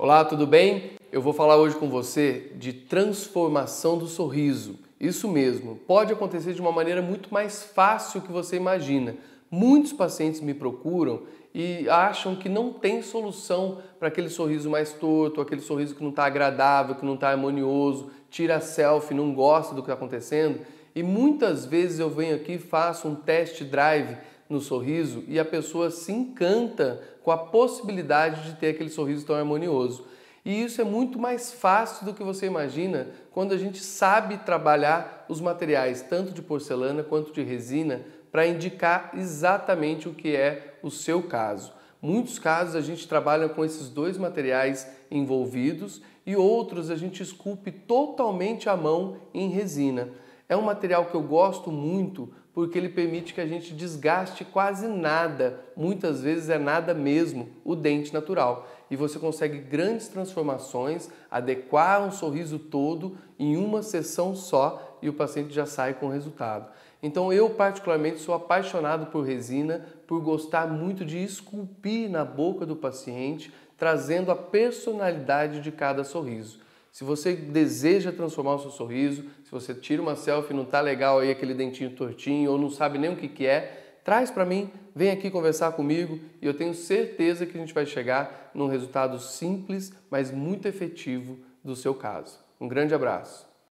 Olá, tudo bem? Eu vou falar hoje com você de transformação do sorriso. Isso mesmo, pode acontecer de uma maneira muito mais fácil que você imagina. Muitos pacientes me procuram e acham que não tem solução para aquele sorriso mais torto, aquele sorriso que não está agradável, que não está harmonioso, tira selfie, não gosta do que está acontecendo. E muitas vezes eu venho aqui e faço um test drive no sorriso e a pessoa se encanta com a possibilidade de ter aquele sorriso tão harmonioso. E isso é muito mais fácil do que você imagina quando a gente sabe trabalhar os materiais, tanto de porcelana quanto de resina, para indicar exatamente o que é o seu caso. Muitos casos a gente trabalha com esses dois materiais envolvidos e outros a gente esculpe totalmente à mão em resina. É um material que eu gosto muito porque ele permite que a gente desgaste quase nada, muitas vezes é nada mesmo, o dente natural. E você consegue grandes transformações, adequar um sorriso todo em uma sessão só e o paciente já sai com o resultado. Então eu particularmente sou apaixonado por resina, por gostar muito de esculpir na boca do paciente, trazendo a personalidade de cada sorriso. Se você deseja transformar o seu sorriso, se você tira uma selfie e não está legal aí aquele dentinho tortinho ou não sabe nem o que, que é, traz para mim, vem aqui conversar comigo e eu tenho certeza que a gente vai chegar num resultado simples, mas muito efetivo do seu caso. Um grande abraço.